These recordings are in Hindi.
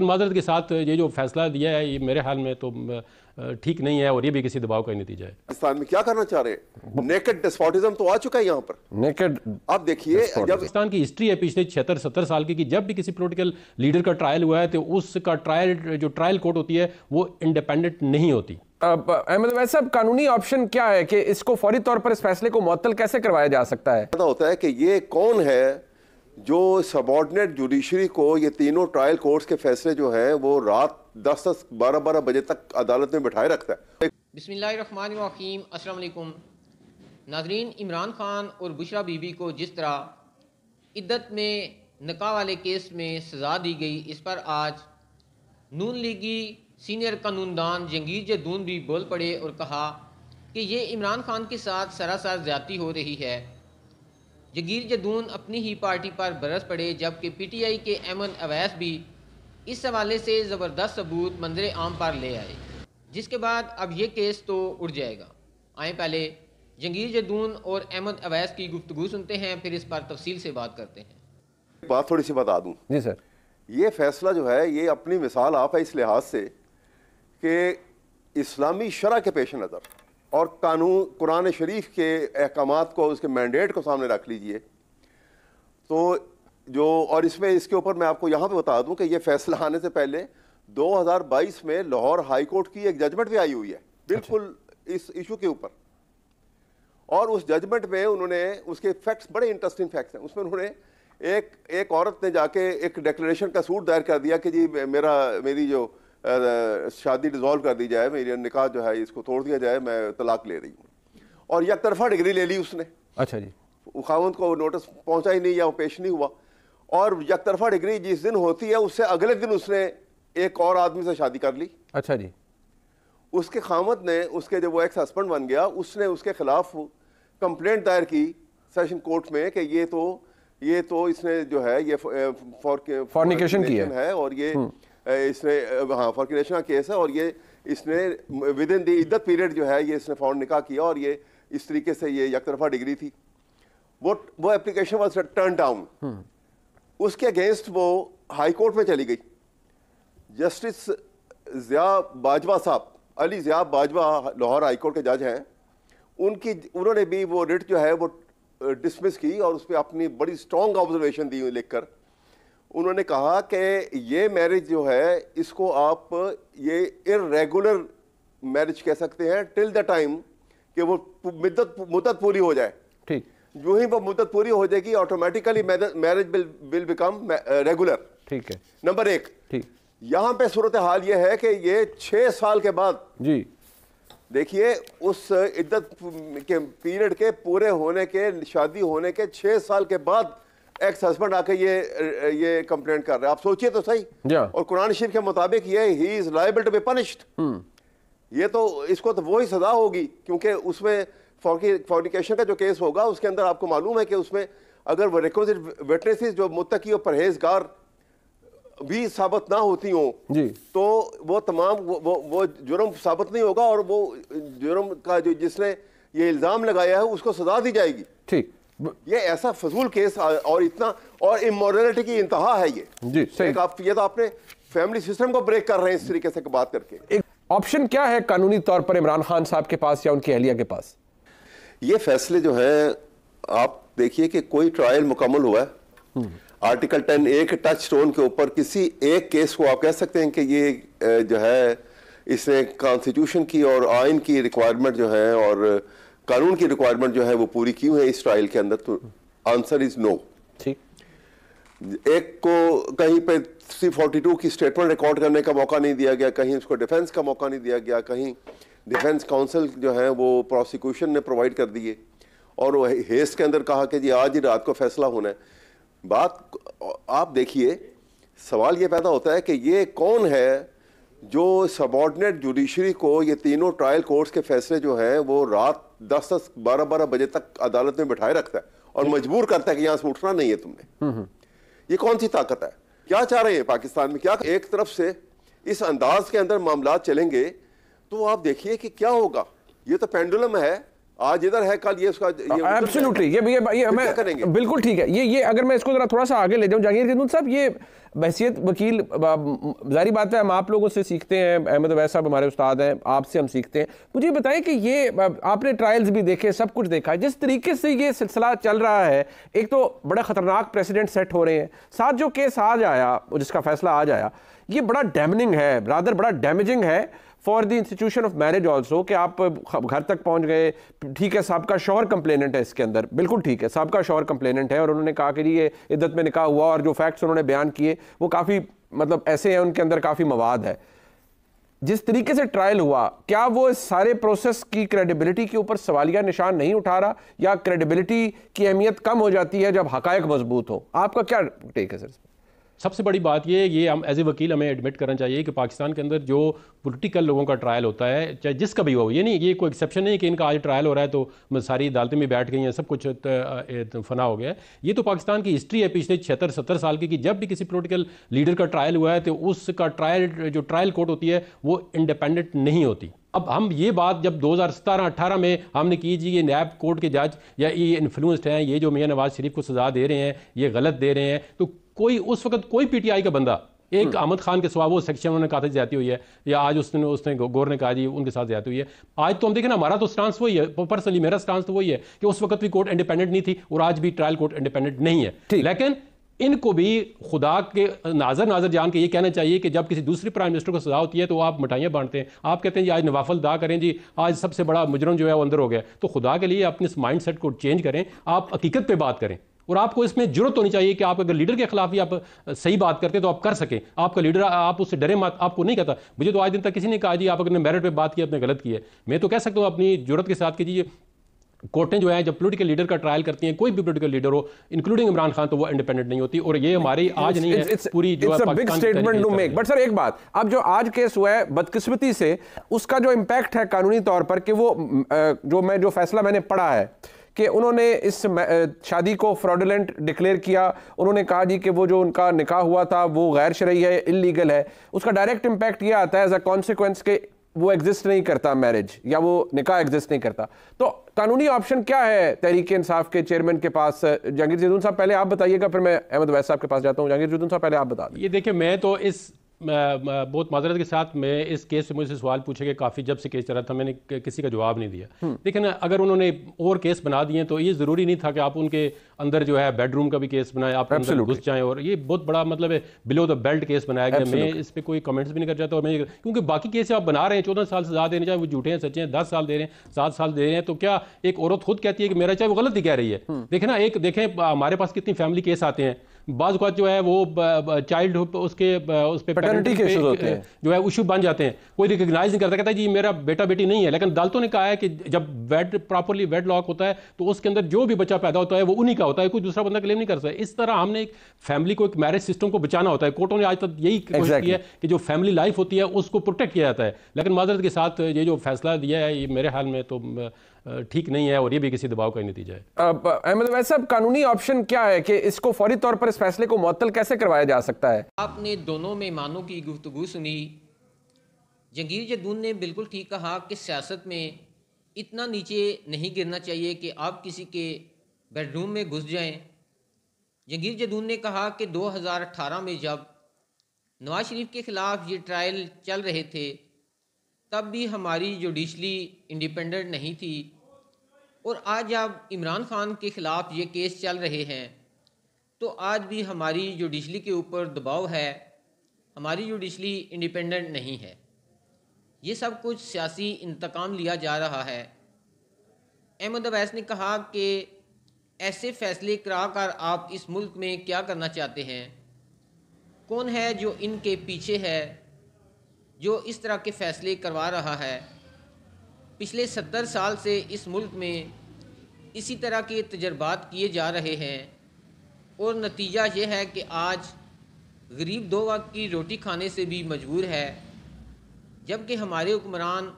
लेकिन माजरत के साथ ये जो फैसला दिया है ये मेरे हाल में तो ठीक नहीं है और ये भी किसी दबाव का नतीजा है पाकिस्तान में क्या करना चाह रहे हैं नेकेड डिस्पोटिज्म तो आ चुका है यहाँ पर नेकेड आप देखिए जब पाकिस्तान की हिस्ट्री है पिछले छिहत्तर सत्तर साल की कि जब भी किसी पोलिटिकल लीडर का ट्रायल हुआ है तो उसका ट्रायल जो ट्रायल कोर्ट होती है वो इंडिपेंडेंट नहीं होती अहमद वैसे अब कानूनी ऑप्शन क्या है कि इसको फौरी तौर पर इस फैसले को मअतल कैसे करवाया जा सकता है पता होता है कि ये कौन है जो सबॉर्डिनेट जुडिशरी को ये तीनों ट्रायल कोर्ट्स के फैसले जो हैं वो रात दस दस बारह बारह बजे तक अदालत में बिठाए रखता है बसमीम असलकुम नाजरीन इमरान खान और बुशरा बीबी को जिस तरह इद्दत में नका वाले केस में सज़ा दी गई इस पर आज नून लीगी सीनियर कानूनदान जंगीर जदून भी बोल पड़े और कहा कि ये इमरान खान के साथ सरासर ज्यादी हो रही है जगीर जदून अपनी ही पार्टी पर बरस पड़े जबकि पीटीआई के एमन अवैस भी इस हवाले से ज़बरदस्त सबूत मंजर आम पर ले आए जिसके बाद अब यह केस तो उड़ जाएगा आए पहले जंगीर जदून और अहमद अवैस की गुफ्तु सुनते हैं फिर इस पर तफसील से बात करते हैं बात थोड़ी सी बता दूँ जी सर ये फैसला जो है ये अपनी मिसाल आप है इस लिहाज से कि इस्लामी शरा के पेश नज़र और कानून कुरान शरीफ के अहकाम को उसके मैंडेट को सामने रख लीजिए तो जो और इसमें इसके ऊपर मैं आपको यहाँ पे बता दूँ कि ये फैसला आने से पहले 2022 में लाहौर हाई कोर्ट की एक जजमेंट भी आई हुई है बिल्कुल अच्छा। इस इशू के ऊपर और उस जजमेंट में उन्होंने उसके फैक्ट्स बड़े इंटरेस्टिंग फैक्ट्स हैं उसमें उन्होंने एक एक औरत ने जाके एक डिक्लेरेशन का सूट दायर कर दिया कि जी मेरा मेरी जो शादी डिज़ोल्व कर दी जाए मेरी निकाह जो है इसको तोड़ दिया जाए मैं तलाक ले रही हूँ और यक तरफा डिग्री ले ली उसने अच्छा जी खावंद को नोटिस पहुँचा ही नहीं या वो पेश नहीं हुआ और यक तरफा डिग्री जिस दिन होती है उससे अगले दिन उसने एक और आदमी से शादी कर ली अच्छा जी उसके खामत ने उसके जब वो एक्स हस्बैंड बन गया उसने उसके खिलाफ कंप्लेंट दायर की सेशन कोर्ट में कि ये तो ये तो इसने जो है ये फॉर फॉर्निकेशन की है, है और ये हम्म। इसने हाँ फॉर्किनेशन का केस है और ये इसने विद इन दी पीरियड जो है ये इसने फॉर्म निकाह किया और ये इस तरीके से ये तरफा डिग्री थी वो वो एप्लीकेशन वॉज टर्न डाउन उसके अगेंस्ट वो हाई कोर्ट में चली गई जस्टिस ज़िया बाजवा साहब अली ज़िया बाजवा लाहौर हाई कोर्ट के जज हैं उनकी उन्होंने भी वो रिट जो है वो डिसमिस की और उस पर अपनी बड़ी स्ट्रॉन्ग ऑब्जर्वेशन दी लिखकर उन्होंने कहा कि ये मैरिज जो है इसको आप ये इरेगुलर मैरिज कह सकते हैं टिल द टाइम कि वो मदत मुदत पूरी हो जाए ठीक जो ही वो मुद्दत पूरी हो जाएगी automatically marriage will become regular ठीक है नंबर एक ठीक यहाँ पे सूरत हाल ये है कि ये छः साल के बाद जी देखिए उस इद्दत के पीरियड के पूरे होने के शादी होने के छः साल के बाद एक्स हस्बैंड आके ये ये कंप्लेंट कर रहे हैं आप सोचिए तो सही yeah. और कुरान शरीफ के मुताबिक ये he is liable to be punished ये तो इसको तो वही सजा होगी क्योंकि उसमें फॉर्निकेशन का जो केस होगा उसके अंदर आपको मालूम है कि उसमें अगर वो रिक्वजिट विटनेसेस जो मुतकी और परहेजगार भी साबित ना होती हों तो वो तमाम वो, वो वो जुर्म साबित नहीं होगा और वो जुर्म का जो जिसने ये इल्ज़ाम लगाया है उसको सजा दी जाएगी ठीक ये ऐसा फजूल केस और इतना और इमोरलिटी की इंतहा है ये जी सही आप ये तो आपने फैमिली सिस्टम को ब्रेक कर रहे हैं इस तरीके से बात करके ऑप्शन क्या है कानूनी तौर पर इमरान खान साहब के पास या उनकी अहलिया के पास ये फैसले जो है आप देखिए कि कोई ट्रायल मुकम्मल हुआ है आर्टिकल टेन ए के टच स्टोन के ऊपर किसी एक केस को आप कह सकते हैं कि ये जो है इसने कॉन्स्टिट्यूशन की और आइन की रिक्वायरमेंट जो है और कानून की रिक्वायरमेंट जो है वो पूरी क्यों है इस ट्रायल के अंदर तो आंसर इज नो ठीक एक को कहीं पे सी फोर्टी टू की स्टेटमेंट रिकॉर्ड करने का मौका नहीं दिया गया कहीं उसको डिफेंस का मौका नहीं दिया गया कहीं डिफेंस काउंसिल जो है वो प्रोसिक्यूशन ने प्रोवाइड कर दिए और वो हेस के अंदर कहा कि जी आज ही रात को फैसला होना है बात आप देखिए सवाल ये पैदा होता है कि ये कौन है जो सबॉर्डिनेट जुडिशरी को ये तीनों ट्रायल कोर्ट्स के फैसले जो हैं वो रात दस दस बारह बारह बजे तक अदालत में बैठाए रखता है और मजबूर करता है कि यहां से उठना नहीं है तुमने हम्म, हम्म। ये कौन सी ताकत है क्या चाह रहे हैं पाकिस्तान में क्या एक तरफ से इस अंदाज के अंदर मामला चलेंगे तो आप देखिए कि क्या होगा ये तो पेंडुलम है आज इधर है कल ये उसका ये एब्सोल्युटली मतलब- ये ये, ये हमें बिल्कुल ठीक है ये ये अगर मैं इसको जरा थोड़ा सा आगे ले जाऊं जागीर जदून साहब ये बहसीत वकील जारी बात है हम आप लोगों से सीखते हैं अहमद अवैस साहब हमारे उस्ताद हैं आपसे हम सीखते हैं मुझे बताएं कि ये आपने ट्रायल्स भी देखे सब कुछ देखा है जिस तरीके से ये सिलसिला चल रहा है एक तो बड़ा ख़तरनाक प्रेसिडेंट सेट हो रहे हैं साथ जो केस आज आया जिसका फैसला आज आया ये बड़ा डैमनिंग है ब्रादर बड़ा डैमेजिंग है for the institution of marriage also कि आप घर तक पहुंच गए ठीक है साहब का शोहर कंप्लेनेंट है इसके अंदर बिल्कुल ठीक है साहब का शोहर कंप्लेनेंट है और उन्होंने कहा कि ये इद्दत में निकाह हुआ और जो फैक्ट्स उन्होंने बयान किए वो काफ़ी मतलब ऐसे हैं उनके अंदर काफ़ी मवाद है जिस तरीके से ट्रायल हुआ क्या वो इस सारे प्रोसेस की क्रेडिबिलिटी के ऊपर सवालिया निशान नहीं उठा रहा या क्रेडिबिलिटी की अहमियत कम हो जाती है जब हकायक मजबूत हो आपका क्या टेक है सर इसमें सबसे बड़ी बात ये ये हम एज ए वकील हमें एडमिट करना चाहिए कि पाकिस्तान के अंदर जो पोलिटिकल लोगों का ट्रायल होता है चाहे जिसका भी हो ये नहीं ये कोई एक्सेप्शन नहीं कि इनका आज ट्रायल हो रहा है तो मतलब सारी अदालतें भी बैठ गई हैं सब कुछ तो फना हो गया है ये तो पाकिस्तान की हिस्ट्री है पिछले छिहत्तर सत्तर साल की कि जब भी किसी पोलिटिकल लीडर का ट्रायल हुआ है तो उसका ट्रायल जो ट्रायल कोर्ट होती है वो इंडिपेंडेंट नहीं होती अब हम ये बात जब 2017-18 में हमने की जी ये नैब कोर्ट के जज या ये इन्फ्लुएंस्ड हैं ये जो मियाँ नवाज शरीफ को सज़ा दे रहे हैं ये गलत दे रहे हैं तो कोई उस वक्त कोई पीटीआई का बंदा एक हम्म। अहमद खान के सवाब वो सेक्शन उन्होंने कहा था ज्यादा हुई है या आज उसने उसने गौर ने कहा जी उनके साथ ज्यादा हुई है आज तो हम देखें ना हमारा तो स्टांस वही है पर्सनली मेरा स्टांस तो वही है कि उस वक्त भी कोर्ट इंडिपेंडेंट नहीं थी और आज भी ट्रायल कोर्ट इंडिपेंडेंट नहीं है लेकिन इनको भी खुदा के नाजर नाजर जान के ये कहना चाहिए कि जब किसी दूसरे प्राइम मिनिस्टर को सजा होती है तो आप मिठाइयाँ बांटते हैं आप कहते हैं जी आज नवाफल दा करें जी आज सबसे बड़ा मुजरम जो है वो अंदर हो गया तो खुदा के लिए अपने इस माइंड सेट को चेंज करें आप हकीकत पर बात करें और आपको इसमें जरूरत होनी चाहिए कि आप अगर लीडर के खिलाफ भी आप सही बात करते तो आप कर सकें आपका लीडर आप उससे डरे मत आपको नहीं कहता मुझे तो आज दिन तक किसी ने कहा जी आप अगर मेरिट पर बात की आपने गलत की है मैं तो कह सकता हूँ अपनी जरूरत के साथ कीजिए कोर्टें जो है जब पोलिटिकल लीडर का ट्रायल करती हैं कोई भी पोलिटिकल लीडर हो इंक्लूडिंग इमरान खान तो वो इंडिपेंडेंट नहीं होती और ये हमारी आज नहीं it's, it's, है पूरी जो है big statement to make but sir एक बात अब जो आज केस हुआ है बदकिस्मती से उसका जो इम्पैक्ट है कानूनी तौर पर कि वो जो मैं जो फैसला मैंने पढ़ा है कि उन्होंने इस शादी को फ्रॉडलेंट डिक्लेयर किया उन्होंने कहा जी कि वो जो उनका निकाह हुआ था वो गैर शरीय है इलीगल है उसका डायरेक्ट इम्पैक्ट ये आता है एज अ कॉन्सिक्वेंस के वो एग्जिस्ट नहीं करता मैरिज या वो निकाह एग्जिस्ट नहीं करता तो कानूनी ऑप्शन क्या है तहरीक इंसाफ के चेयरमैन के पास जहांगीर जदून साहब पहले आप बताइएगा फिर मैं अहमद वैस साहब के पास जाता हूँ जहांगीर जदून साहब पहले आप बता दें ये देखिए मैं तो इस बहुत माजरत के साथ मैं इस केस से मुझसे सवाल पूछे कि काफ़ी जब से केस चला था मैंने किसी का जवाब नहीं दिया लेकिन हम्म। अगर उन्होंने और केस बना दिए तो ये ज़रूरी नहीं था कि आप उनके अंदर जो है बेडरूम का भी केस बनाए आप अंदर घुस जाएं और ये बहुत बड़ा मतलब बिलो द बेल्ट केस बनाया गया मैं इस पर कोई कमेंट्स भी नहीं कर चाहता और मैं क्योंकि बाकी केस आप बना रहे हैं चौदह साल से ज़्यादा देने चाहे वो झूठे हैं सच्चे हैं दस साल दे रहे हैं सात साल दे रहे हैं तो क्या एक औरत खुद कहती है कि मेरा चाहे वो गलत ही कह रही है हम्म। देखे ना एक देखें हमारे पास कितनी फैमिली केस आते हैं बाज अवत जो है वो चाइल्ड उसके उस पर पेटर्निटी होते हैं जो है इशू बन जाते हैं कोई रिकग्नाइज नहीं करता कहता जी मेरा बेटा बेटी नहीं है लेकिन अदालतों ने कहा है कि जब वेड प्रॉपरली वेड लॉक होता है तो उसके अंदर जो भी बच्चा पैदा होता है वो उन्हीं का होता है कोई दूसरा बंदा क्लेम नहीं कर सकता इस तरह हमने एक फैमिली को एक मैरिज सिस्टम को बचाना होता है कोर्टों ने आज तक यही कोशिश exactly. की है कि जो फैमिली लाइफ होती है उसको प्रोटेक्ट किया जाता है लेकिन माजरत के साथ ये जो फैसला दिया है ये मेरे हाल में तो ठीक नहीं है और ये भी किसी दबाव का ही नतीजा है अहमद वैद साहब कानूनी ऑप्शन क्या है कि इसको फौरी तौर पर इस फैसले को मअतल कैसे करवाया जा सकता है आपने दोनों मेहमानों की गुफ्तु सुनी जंगीर जदून ने बिल्कुल ठीक कहा कि सियासत में इतना नीचे नहीं गिरना चाहिए कि आप किसी के बेडरूम में घुस जाएं जंगीर जदून ने कहा कि 2018 में जब नवाज शरीफ के ख़िलाफ़ ये ट्रायल चल रहे थे तब भी हमारी जुडिशली इंडिपेंडेंट नहीं थी और आज जब इमरान खान के ख़िलाफ़ ये केस चल रहे हैं तो आज भी हमारी जुडिशली के ऊपर दबाव है हमारी जुडिशली इंडिपेंडेंट नहीं है ये सब कुछ सियासी इंतकाम लिया जा रहा है अहमद अवैस ने कहा कि ऐसे फैसले करा कर आप इस मुल्क में क्या करना चाहते हैं कौन है जो इनके पीछे है जो इस तरह के फ़ैसले करवा रहा है पिछले सत्तर साल से इस मुल्क में इसी तरह के तजर्बात किए जा रहे हैं और नतीजा ये है कि आज गरीब दो वक्त की रोटी खाने से भी मजबूर है जबकि हमारे हुक्मरान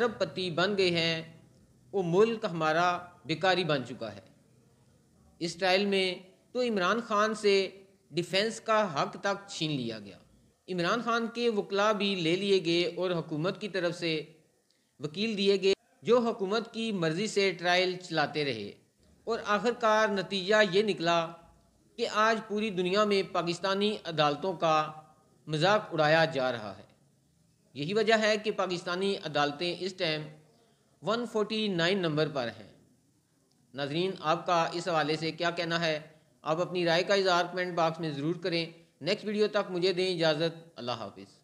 अरबपति बन गए हैं वो मुल्क हमारा बेकारी बन चुका है इसराइल में तो इमरान खान से डिफेंस का हक तक छीन लिया गया इमरान खान के वकला भी ले लिए गए और हुकूमत की तरफ से वकील दिए गए जो हुकूमत की मर्ज़ी से ट्रायल चलाते रहे और आखिरकार नतीजा ये निकला कि आज पूरी दुनिया में पाकिस्तानी अदालतों का मजाक उड़ाया जा रहा है यही वजह है कि पाकिस्तानी अदालतें इस टाइम 149 नंबर पर हैं नाजरीन आपका इस हवाले से क्या कहना है आप अपनी राय का इजहार कमेंट बॉक्स में ज़रूर करें नेक्स्ट वीडियो तक मुझे दें इजाज़त अल्लाह हाफिज़